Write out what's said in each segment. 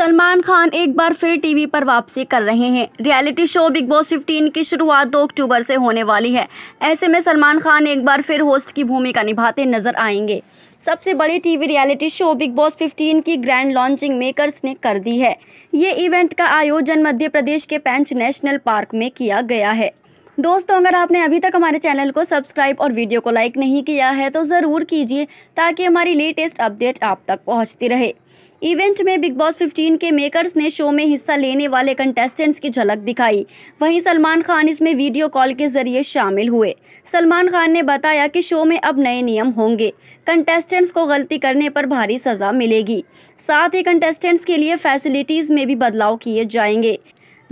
सलमान खान एक बार फिर टीवी पर वापसी कर रहे हैं रियलिटी शो बिग बॉस 15 की शुरुआत 2 अक्टूबर से होने वाली है ऐसे में सलमान खान एक बार फिर होस्ट की भूमिका निभाते नजर आएंगे सबसे बड़ी TV reality show Bigg Boss 15 की ग्रैंड लॉन्चिंग मेकर्स ने कर दी है ये इवेंट का आयोजन मध्य प्रदेश के पेंच नेशनल पार्क में किया गया है दोस्तों अगर आपने अभी तक हमारे चैनल को सब्सक्राइब और वीडियो को लाइक नहीं किया है तो ज़रूर कीजिए ताकि हमारी लेटेस्ट अपडेट आप तक पहुँचती रहे इवेंट में बिग बॉस 15 के मेकर्स ने शो में हिस्सा लेने वाले कंटेस्टेंट्स की झलक दिखाई वहीं सलमान खान इसमें वीडियो कॉल के जरिए शामिल हुए सलमान खान ने बताया कि शो में अब नए नियम होंगे कंटेस्टेंट्स को गलती करने पर भारी सजा मिलेगी साथ ही कंटेस्टेंट्स के लिए फैसिलिटीज में भी बदलाव किए जाएंगे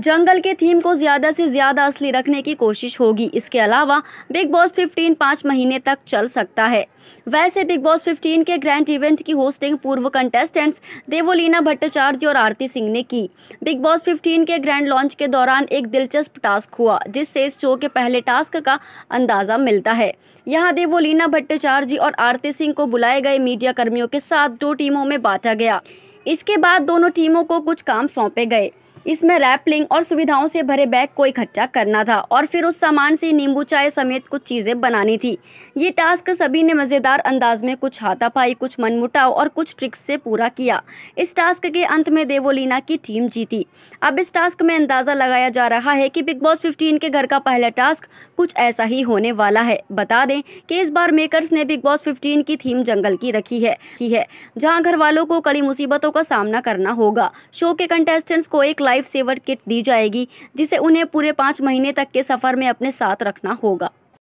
जंगल के थीम को ज़्यादा से ज़्यादा असली रखने की कोशिश होगी इसके अलावा बिग बॉस 15 पाँच महीने तक चल सकता है वैसे बिग बॉस 15 के ग्रैंड इवेंट की होस्टिंग पूर्व कंटेस्टेंट्स देवोलीना भट्टाचार्य और आरती सिंह ने की बिग बॉस 15 के ग्रैंड लॉन्च के दौरान एक दिलचस्प टास्क हुआ जिससे इस शो के पहले टास्क का अंदाज़ा मिलता है यहाँ देवोलीना भट्टाचार्य और आरती सिंह को बुलाए गए मीडिया कर्मियों के साथ दो टीमों में बांटा गया इसके बाद दोनों टीमों को कुछ काम सौंपे गए इसमें रैपलिंग और सुविधाओं से भरे बैग को इकट्ठा करना था और फिर उस सामान से नींबू चाय समेत कुछ चीज़ें बनानी थी ये टास्क सभी ने मज़ेदार अंदाज में कुछ हाथापाई कुछ मनमुटाव और कुछ ट्रिक्स से पूरा किया इस टास्क के अंत में देवोलीना की टीम जीती अब इस टास्क में अंदाज़ा लगाया जा रहा है कि बिग बॉस फिफ्टीन के घर का पहला टास्क कुछ ऐसा ही होने वाला है बता दें कि इस बार मेकर्स ने बिग बॉस फिफ्टीन की थीम जंगल की रखी है की है जहाँ घर वालों को कड़ी मुसीबतों का सामना करना होगा शो के कंटेस्टेंट्स को एक लाइव लाइफ सेवर किट दी जाएगी जिसे उन्हें पूरे पाँच महीने तक के सफ़र में अपने साथ रखना होगा